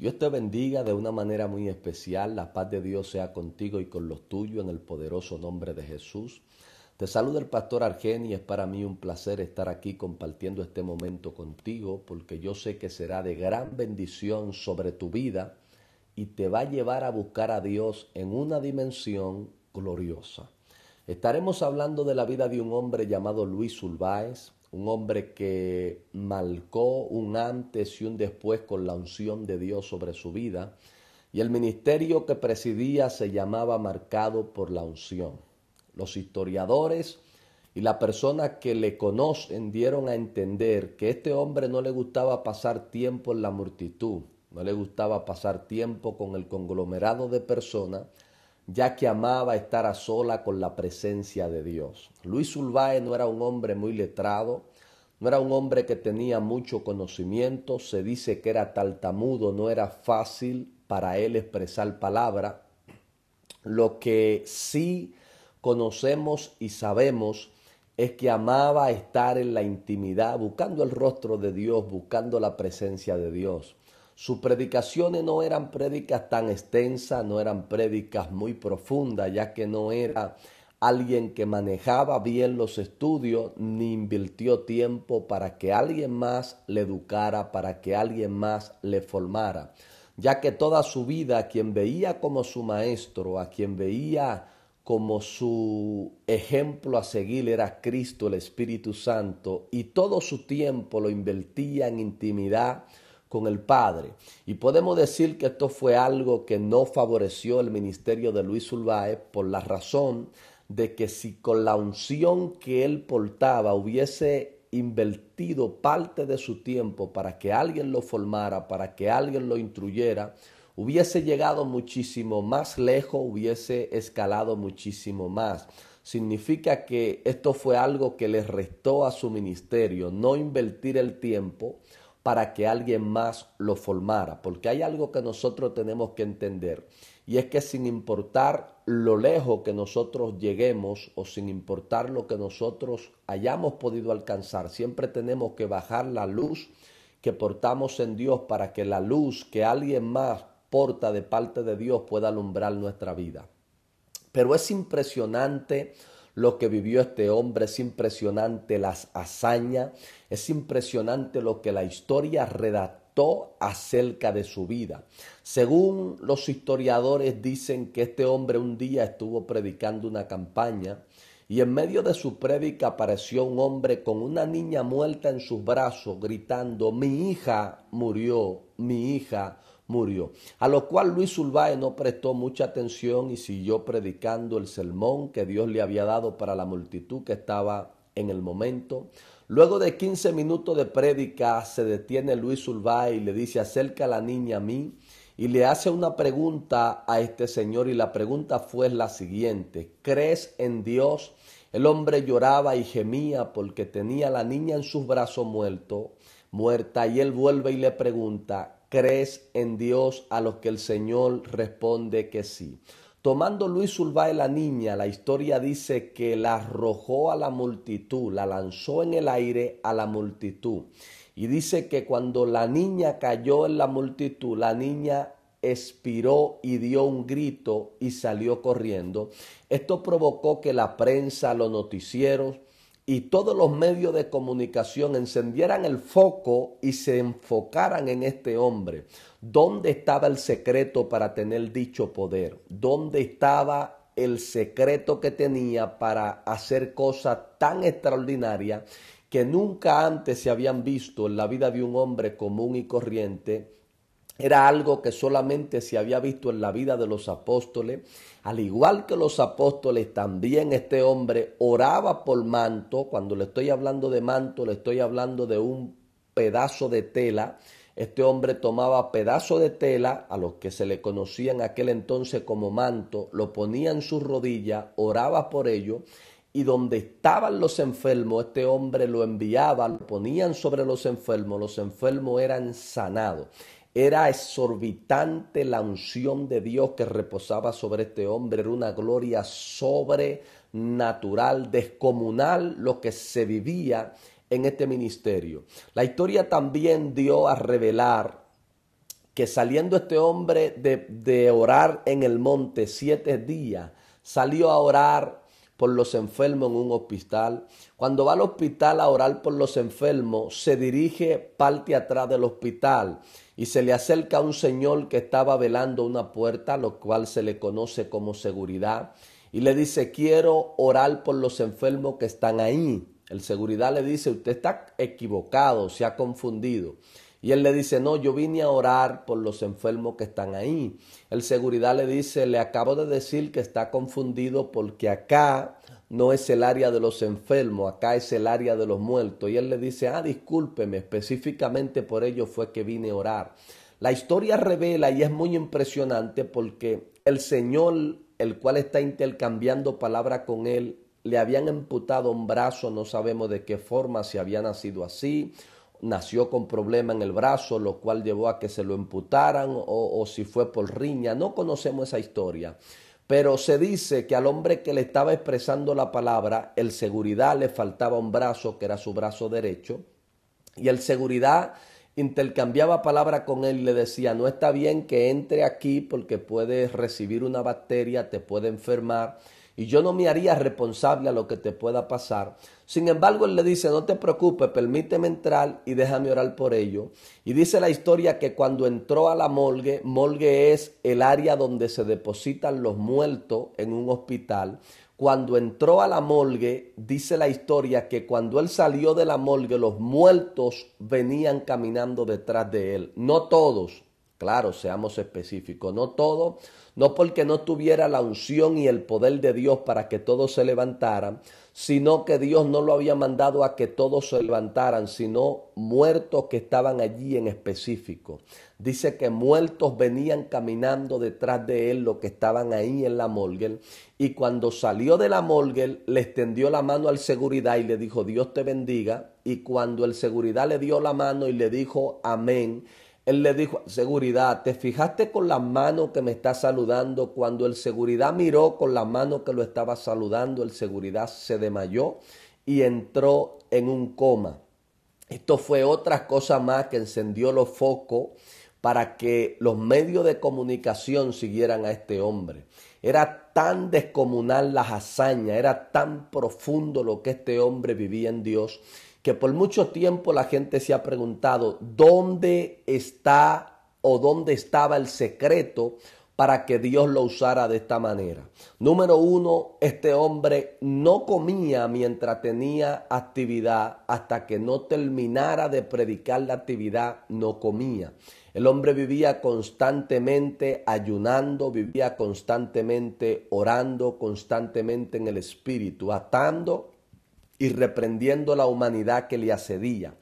Dios te bendiga de una manera muy especial. La paz de Dios sea contigo y con los tuyos en el poderoso nombre de Jesús. Te saluda el pastor Argen y es para mí un placer estar aquí compartiendo este momento contigo porque yo sé que será de gran bendición sobre tu vida y te va a llevar a buscar a Dios en una dimensión gloriosa. Estaremos hablando de la vida de un hombre llamado Luis Ulbáez, un hombre que marcó un antes y un después con la unción de Dios sobre su vida, y el ministerio que presidía se llamaba Marcado por la unción. Los historiadores y la persona que le conocen dieron a entender que este hombre no le gustaba pasar tiempo en la multitud, no le gustaba pasar tiempo con el conglomerado de personas, ya que amaba estar a sola con la presencia de Dios. Luis Zulbae no era un hombre muy letrado, no era un hombre que tenía mucho conocimiento, se dice que era tartamudo, no era fácil para él expresar palabra. Lo que sí conocemos y sabemos es que amaba estar en la intimidad, buscando el rostro de Dios, buscando la presencia de Dios. Sus predicaciones no eran prédicas tan extensas, no eran prédicas muy profundas, ya que no era alguien que manejaba bien los estudios, ni invirtió tiempo para que alguien más le educara, para que alguien más le formara, ya que toda su vida a quien veía como su maestro, a quien veía como su ejemplo a seguir era Cristo, el Espíritu Santo, y todo su tiempo lo invertía en intimidad, con el Padre. Y podemos decir que esto fue algo que no favoreció el ministerio de Luis Ulvaez por la razón de que si con la unción que él portaba hubiese invertido parte de su tiempo para que alguien lo formara, para que alguien lo instruyera, hubiese llegado muchísimo más lejos, hubiese escalado muchísimo más. Significa que esto fue algo que le restó a su ministerio, no invertir el tiempo para que alguien más lo formara, porque hay algo que nosotros tenemos que entender, y es que sin importar lo lejos que nosotros lleguemos o sin importar lo que nosotros hayamos podido alcanzar, siempre tenemos que bajar la luz que portamos en Dios para que la luz que alguien más porta de parte de Dios pueda alumbrar nuestra vida. Pero es impresionante lo que vivió este hombre, es impresionante las hazañas, es impresionante lo que la historia redactó acerca de su vida. Según los historiadores dicen que este hombre un día estuvo predicando una campaña y en medio de su prédica apareció un hombre con una niña muerta en sus brazos gritando, mi hija murió, mi hija murió. A lo cual Luis Zulbae no prestó mucha atención y siguió predicando el sermón que Dios le había dado para la multitud que estaba en el momento. Luego de 15 minutos de prédica se detiene Luis Zulbae y le dice acerca a la niña a mí y le hace una pregunta a este señor y la pregunta fue la siguiente, ¿crees en Dios? El hombre lloraba y gemía porque tenía a la niña en sus brazos muerto, muerta y él vuelve y le pregunta, ¿Crees en Dios? A los que el Señor responde que sí. Tomando Luis y la niña, la historia dice que la arrojó a la multitud, la lanzó en el aire a la multitud. Y dice que cuando la niña cayó en la multitud, la niña expiró y dio un grito y salió corriendo. Esto provocó que la prensa, los noticieros, y todos los medios de comunicación encendieran el foco y se enfocaran en este hombre. ¿Dónde estaba el secreto para tener dicho poder? ¿Dónde estaba el secreto que tenía para hacer cosas tan extraordinarias que nunca antes se habían visto en la vida de un hombre común y corriente era algo que solamente se había visto en la vida de los apóstoles. Al igual que los apóstoles, también este hombre oraba por manto. Cuando le estoy hablando de manto, le estoy hablando de un pedazo de tela. Este hombre tomaba pedazo de tela, a los que se le conocían aquel entonces como manto, lo ponía en sus rodillas, oraba por ello, y donde estaban los enfermos, este hombre lo enviaba, lo ponían sobre los enfermos, los enfermos eran sanados. Era exorbitante la unción de Dios que reposaba sobre este hombre. Era una gloria sobrenatural, descomunal lo que se vivía en este ministerio. La historia también dio a revelar que saliendo este hombre de, de orar en el monte siete días, salió a orar por los enfermos en un hospital. Cuando va al hospital a orar por los enfermos, se dirige parte atrás del hospital y se le acerca un señor que estaba velando una puerta, lo cual se le conoce como seguridad, y le dice, quiero orar por los enfermos que están ahí. El seguridad le dice, usted está equivocado, se ha confundido. Y él le dice, no, yo vine a orar por los enfermos que están ahí. El seguridad le dice, le acabo de decir que está confundido porque acá no es el área de los enfermos, acá es el área de los muertos. Y él le dice, ah, discúlpeme, específicamente por ello fue que vine a orar. La historia revela y es muy impresionante porque el Señor, el cual está intercambiando palabra con él, le habían amputado un brazo, no sabemos de qué forma, si había nacido así nació con problema en el brazo, lo cual llevó a que se lo imputaran, o, si fue por riña, no conocemos esa historia. Pero se dice que al hombre que le estaba expresando la palabra, el seguridad le faltaba un brazo, que era su brazo derecho, y el seguridad intercambiaba palabra con él y le decía, no está bien que entre aquí porque puedes recibir una bacteria, te puede enfermar, y yo no me haría responsable a lo que te pueda pasar, sin embargo, él le dice, no te preocupes, permíteme entrar y déjame orar por ello. Y dice la historia que cuando entró a la morgue, morgue es el área donde se depositan los muertos en un hospital. Cuando entró a la morgue, dice la historia que cuando él salió de la morgue, los muertos venían caminando detrás de él. No todos, Claro, seamos específicos. No todo, no porque no tuviera la unción y el poder de Dios para que todos se levantaran, sino que Dios no lo había mandado a que todos se levantaran, sino muertos que estaban allí en específico. Dice que muertos venían caminando detrás de él, los que estaban ahí en la morgue, y cuando salió de la morgue, le extendió la mano al seguridad y le dijo, Dios te bendiga, y cuando el seguridad le dio la mano y le dijo, amén, él le dijo, seguridad, ¿te fijaste con la mano que me está saludando? Cuando el seguridad miró con la mano que lo estaba saludando, el seguridad se demayó y entró en un coma. Esto fue otra cosa más que encendió los focos para que los medios de comunicación siguieran a este hombre. Era tan descomunal las hazañas, era tan profundo lo que este hombre vivía en Dios que por mucho tiempo la gente se ha preguntado dónde está o dónde estaba el secreto para que Dios lo usara de esta manera. Número uno, este hombre no comía mientras tenía actividad, hasta que no terminara de predicar la actividad, no comía. El hombre vivía constantemente ayunando, vivía constantemente orando, constantemente en el espíritu, atando y reprendiendo la humanidad que le asedía.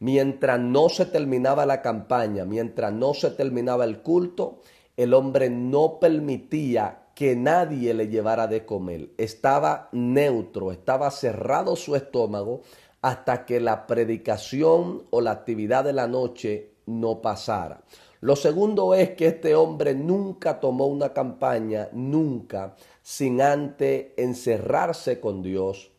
Mientras no se terminaba la campaña, mientras no se terminaba el culto, el hombre no permitía que nadie le llevara de comer. Estaba neutro, estaba cerrado su estómago hasta que la predicación o la actividad de la noche no pasara. Lo segundo es que este hombre nunca tomó una campaña, nunca, sin antes encerrarse con Dios,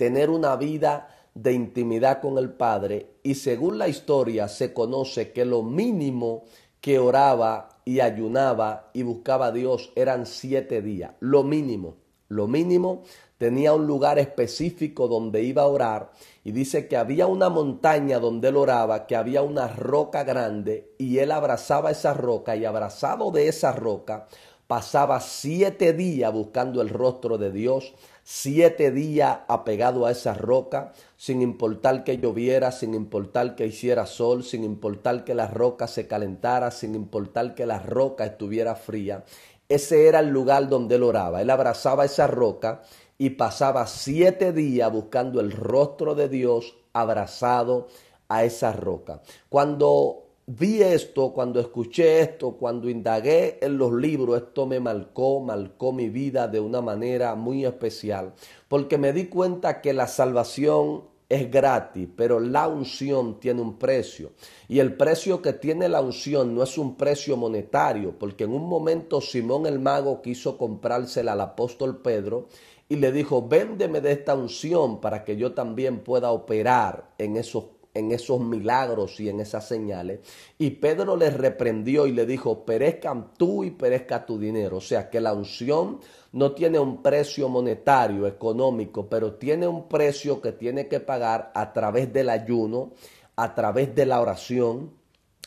tener una vida de intimidad con el Padre y según la historia se conoce que lo mínimo que oraba y ayunaba y buscaba a Dios eran siete días, lo mínimo, lo mínimo tenía un lugar específico donde iba a orar y dice que había una montaña donde él oraba, que había una roca grande y él abrazaba esa roca y abrazado de esa roca pasaba siete días buscando el rostro de Dios, siete días apegado a esa roca, sin importar que lloviera, sin importar que hiciera sol, sin importar que la roca se calentara, sin importar que la roca estuviera fría. Ese era el lugar donde él oraba. Él abrazaba esa roca y pasaba siete días buscando el rostro de Dios abrazado a esa roca. Cuando vi esto, cuando escuché esto, cuando indagué en los libros, esto me marcó, marcó mi vida de una manera muy especial, porque me di cuenta que la salvación es gratis, pero la unción tiene un precio. Y el precio que tiene la unción no es un precio monetario, porque en un momento Simón el mago quiso comprársela al apóstol Pedro y le dijo, véndeme de esta unción para que yo también pueda operar en esos en esos milagros y en esas señales. Y Pedro les reprendió y le dijo, perezcan tú y perezca tu dinero. O sea que la unción no tiene un precio monetario, económico, pero tiene un precio que tiene que pagar a través del ayuno, a través de la oración,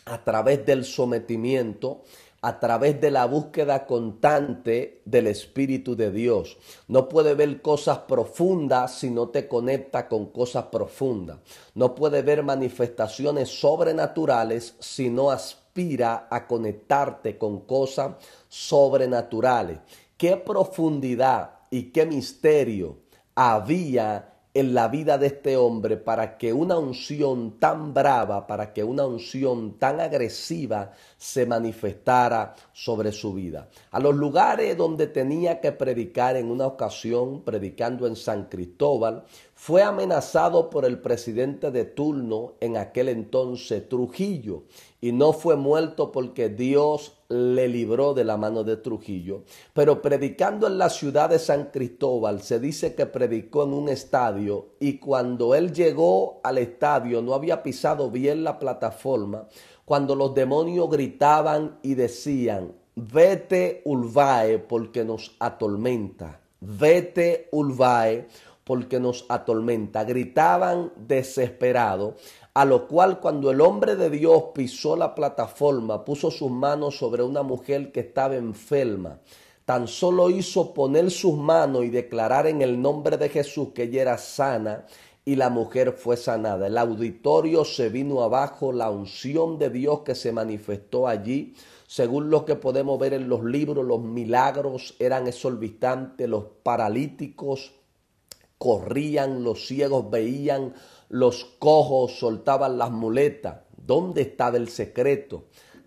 a través del sometimiento a través de la búsqueda constante del Espíritu de Dios. No puede ver cosas profundas si no te conecta con cosas profundas. No puede ver manifestaciones sobrenaturales si no aspira a conectarte con cosas sobrenaturales. ¿Qué profundidad y qué misterio había en la vida de este hombre para que una unción tan brava, para que una unción tan agresiva se manifestara sobre su vida. A los lugares donde tenía que predicar en una ocasión, predicando en San Cristóbal, fue amenazado por el presidente de turno en aquel entonces, Trujillo, y no fue muerto porque Dios le libró de la mano de Trujillo. Pero predicando en la ciudad de San Cristóbal, se dice que predicó en un estadio y cuando él llegó al estadio no había pisado bien la plataforma, cuando los demonios gritaban y decían, vete Ulvae porque nos atormenta, vete Ulvae porque nos atormenta. Gritaban desesperado a lo cual cuando el hombre de Dios pisó la plataforma, puso sus manos sobre una mujer que estaba enferma, tan solo hizo poner sus manos y declarar en el nombre de Jesús que ella era sana y la mujer fue sanada. El auditorio se vino abajo, la unción de Dios que se manifestó allí, según lo que podemos ver en los libros, los milagros eran exorbitantes, los paralíticos corrían, los ciegos veían, los cojos soltaban las muletas. ¿Dónde estaba el secreto?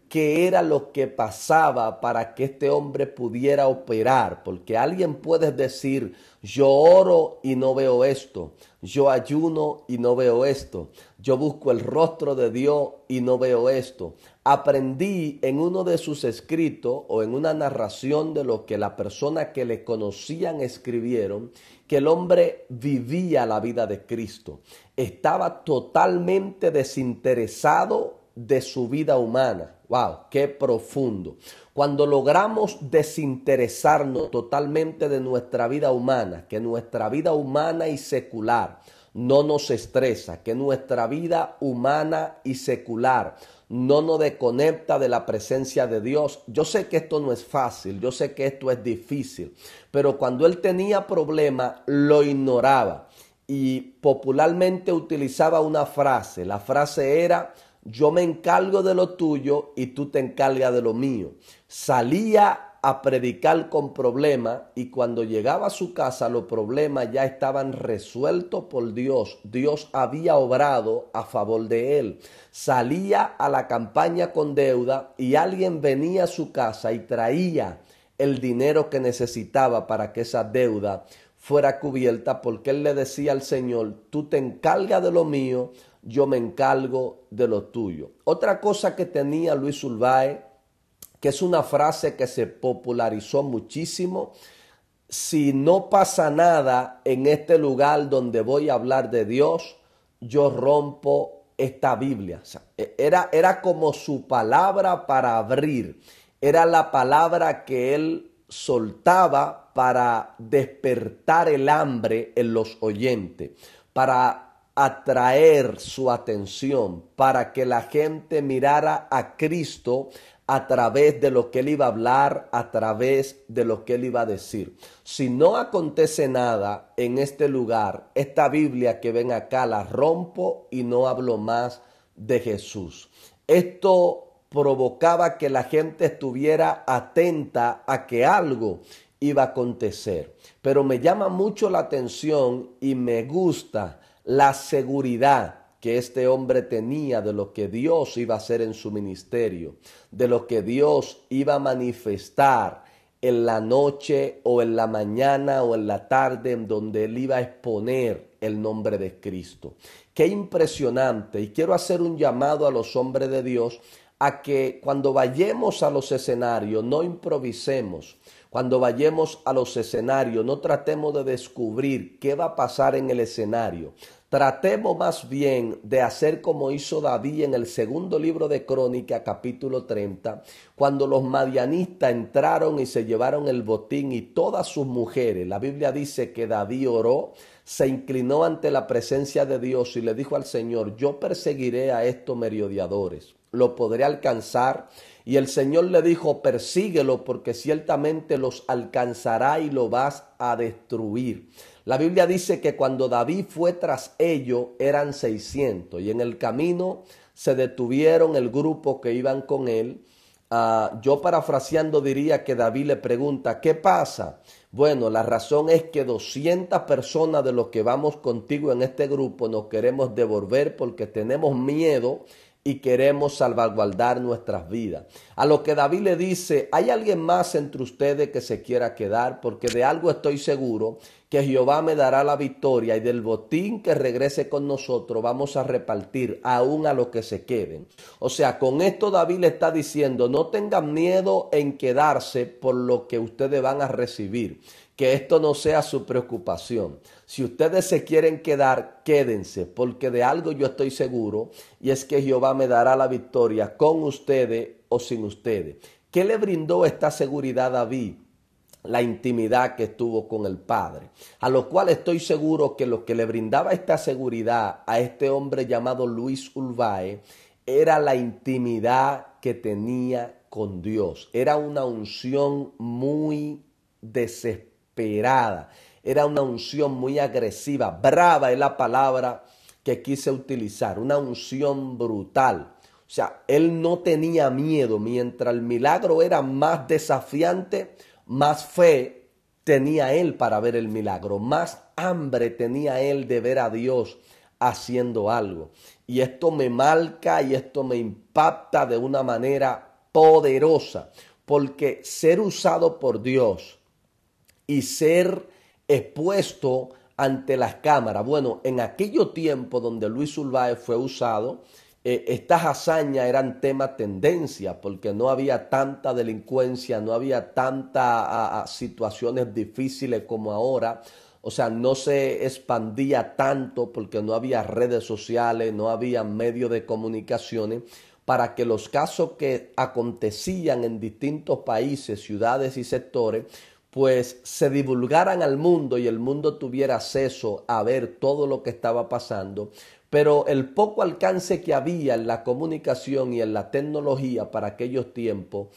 qué era lo que pasaba para que este hombre pudiera operar, porque alguien puede decir, yo oro y no veo esto, yo ayuno y no veo esto, yo busco el rostro de Dios y no veo esto. Aprendí en uno de sus escritos o en una narración de lo que la persona que le conocían escribieron, que el hombre vivía la vida de Cristo, estaba totalmente desinteresado de su vida humana. ¡Wow! ¡Qué profundo! Cuando logramos desinteresarnos totalmente de nuestra vida humana, que nuestra vida humana y secular no nos estresa, que nuestra vida humana y secular no nos desconecta de la presencia de Dios. Yo sé que esto no es fácil, yo sé que esto es difícil, pero cuando él tenía problemas lo ignoraba y popularmente utilizaba una frase. La frase era, yo me encargo de lo tuyo y tú te encargas de lo mío. Salía a predicar con problemas y cuando llegaba a su casa los problemas ya estaban resueltos por Dios. Dios había obrado a favor de él. Salía a la campaña con deuda y alguien venía a su casa y traía el dinero que necesitaba para que esa deuda fuera cubierta porque él le decía al Señor, tú te encargas de lo mío, yo me encargo de lo tuyo. Otra cosa que tenía Luis Ulvae, que es una frase que se popularizó muchísimo, si no pasa nada en este lugar donde voy a hablar de Dios, yo rompo esta Biblia. E, era, era como su palabra para abrir, era la palabra que él soltaba para despertar el hambre en los oyentes, para atraer su atención para que la gente mirara a Cristo a través de lo que él iba a hablar, a través de lo que él iba a decir. Si no acontece nada en este lugar, esta Biblia que ven acá la rompo y no hablo más de Jesús. Esto provocaba que la gente estuviera atenta a que algo iba a acontecer. Pero me llama mucho la atención y me gusta la seguridad que este hombre tenía de lo que Dios iba a hacer en su ministerio, de lo que Dios iba a manifestar en la noche o en la mañana o en la tarde en donde él iba a exponer el nombre de Cristo. Qué impresionante. Y quiero hacer un llamado a los hombres de Dios a que cuando vayamos a los escenarios no improvisemos, cuando vayamos a los escenarios, no tratemos de descubrir qué va a pasar en el escenario. Tratemos más bien de hacer como hizo David en el segundo libro de Crónica, capítulo 30, cuando los madianistas entraron y se llevaron el botín y todas sus mujeres. La Biblia dice que David oró, se inclinó ante la presencia de Dios y le dijo al Señor, yo perseguiré a estos merodeadores, lo podré alcanzar y el Señor le dijo, persíguelo porque ciertamente los alcanzará y lo vas a destruir. La Biblia dice que cuando David fue tras ellos eran 600 y en el camino se detuvieron el grupo que iban con él. Ah, yo parafraseando diría que David le pregunta, ¿qué pasa? Bueno, la razón es que 200 personas de los que vamos contigo en este grupo nos queremos devolver porque tenemos miedo y queremos salvaguardar nuestras vidas. A lo que David le dice, ¿hay alguien más entre ustedes que se quiera quedar? Porque de algo estoy seguro, que Jehová me dará la victoria y del botín que regrese con nosotros vamos a repartir aún a los que se queden. O sea, con esto David le está diciendo, no tengan miedo en quedarse por lo que ustedes van a recibir que esto no sea su preocupación. Si ustedes se quieren quedar, quédense, porque de algo yo estoy seguro, y es que Jehová me dará la victoria con ustedes o sin ustedes. ¿Qué le brindó esta seguridad a David? la intimidad que estuvo con el Padre. A lo cual estoy seguro que lo que le brindaba esta seguridad a este hombre llamado Luis Ulvae era la intimidad que tenía con Dios. Era una unción muy desesperada era una unción muy agresiva, brava es la palabra que quise utilizar, una unción brutal. O sea, él no tenía miedo. Mientras el milagro era más desafiante, más fe tenía él para ver el milagro, más hambre tenía él de ver a Dios haciendo algo. Y esto me marca y esto me impacta de una manera poderosa, porque ser usado por Dios y ser expuesto ante las cámaras. Bueno, en aquello tiempo donde Luis Ulvae fue usado, eh, estas hazañas eran tema tendencia, porque no había tanta delincuencia, no había tantas situaciones difíciles como ahora. O sea, no se expandía tanto porque no había redes sociales, no había medios de comunicaciones para que los casos que acontecían en distintos países, ciudades y sectores pues se divulgaran al mundo y el mundo tuviera acceso a ver todo lo que estaba pasando, pero el poco alcance que había en la comunicación y en la tecnología para aquellos tiempos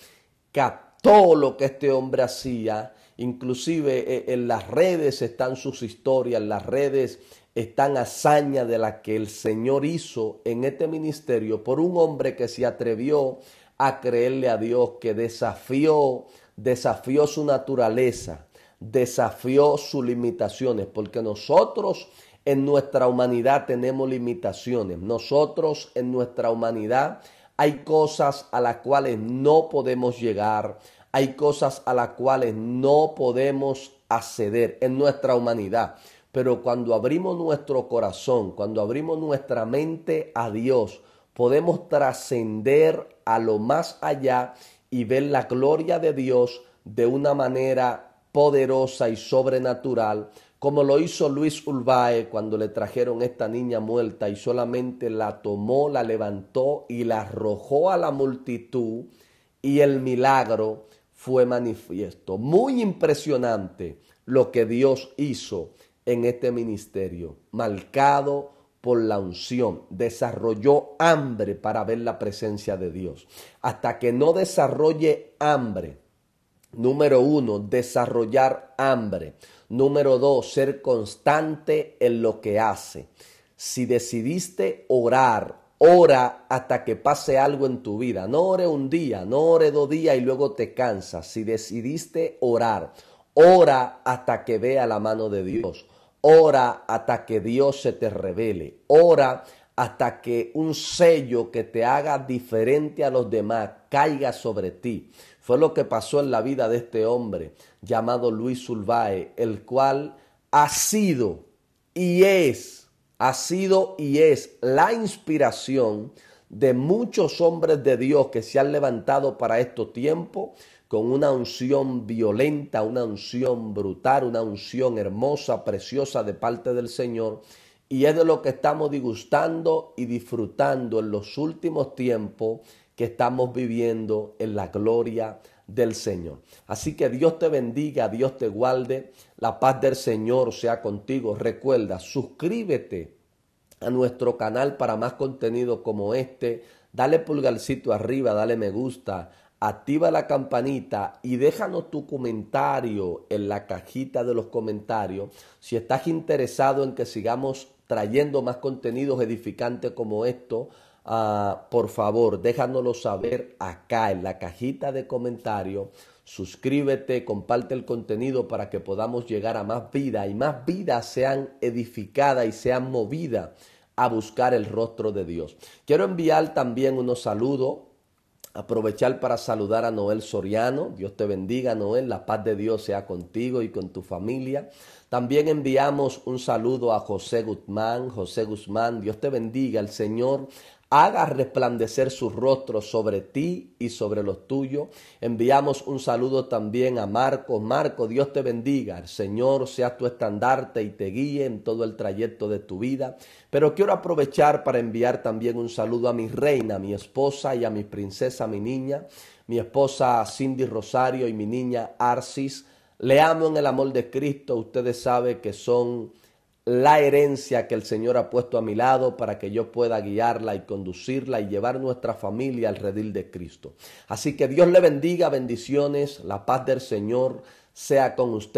captó lo que este hombre hacía, inclusive eh, en las redes están sus historias, las redes están hazañas de la que el Señor hizo en este ministerio por un hombre que se atrevió a creerle a Dios, que desafió desafió su naturaleza, desafió sus limitaciones, porque nosotros en nuestra humanidad tenemos limitaciones, nosotros en nuestra humanidad hay cosas a las cuales no podemos llegar, hay cosas a las cuales no podemos acceder en nuestra humanidad. Pero cuando abrimos nuestro corazón, cuando abrimos nuestra mente a Dios, podemos trascender a lo más allá y ver la gloria de Dios de una manera poderosa y sobrenatural, como lo hizo Luis Urbae cuando le trajeron esta niña muerta y solamente la tomó, la levantó y la arrojó a la multitud y el milagro fue manifiesto. Muy impresionante lo que Dios hizo en este ministerio, marcado por la unción, desarrolló hambre para ver la presencia de Dios. Hasta que no desarrolle hambre, número uno, desarrollar hambre. Número dos, ser constante en lo que hace. Si decidiste orar, ora hasta que pase algo en tu vida. No ore un día, no ore dos días y luego te cansas. Si decidiste orar, ora hasta que vea la mano de Dios. Ora hasta que Dios se te revele. Ora hasta que un sello que te haga diferente a los demás caiga sobre ti. Fue lo que pasó en la vida de este hombre llamado Luis Zulbae, el cual ha sido y es, ha sido y es la inspiración de muchos hombres de Dios que se han levantado para estos tiempos, con una unción violenta, una unción brutal, una unción hermosa, preciosa de parte del Señor. Y es de lo que estamos disgustando y disfrutando en los últimos tiempos que estamos viviendo en la gloria del Señor. Así que Dios te bendiga, Dios te guarde, la paz del Señor sea contigo. Recuerda, suscríbete a nuestro canal para más contenido como este. Dale pulgarcito arriba, dale me gusta activa la campanita y déjanos tu comentario en la cajita de los comentarios. Si estás interesado en que sigamos trayendo más contenidos edificantes como esto, ah, por favor déjanoslo saber acá en la cajita de comentarios. Suscríbete, comparte el contenido para que podamos llegar a más vida y más vidas sean edificadas y sean movidas a buscar el rostro de Dios. Quiero enviar también unos saludos aprovechar para saludar a Noel Soriano. Dios te bendiga, Noel. La paz de Dios sea contigo y con tu familia. También enviamos un saludo a José Guzmán. José Guzmán, Dios te bendiga. El Señor haga resplandecer su rostro sobre ti y sobre los tuyos. Enviamos un saludo también a Marco. Marco, Dios te bendiga. El Señor sea tu estandarte y te guíe en todo el trayecto de tu vida. Pero quiero aprovechar para enviar también un saludo a mi reina, mi esposa y a mi princesa, mi niña, mi esposa Cindy Rosario y mi niña Arcis. Le amo en el amor de Cristo. Ustedes saben que son la herencia que el Señor ha puesto a mi lado para que yo pueda guiarla y conducirla y llevar nuestra familia al redil de Cristo. Así que Dios le bendiga, bendiciones, la paz del Señor sea con usted.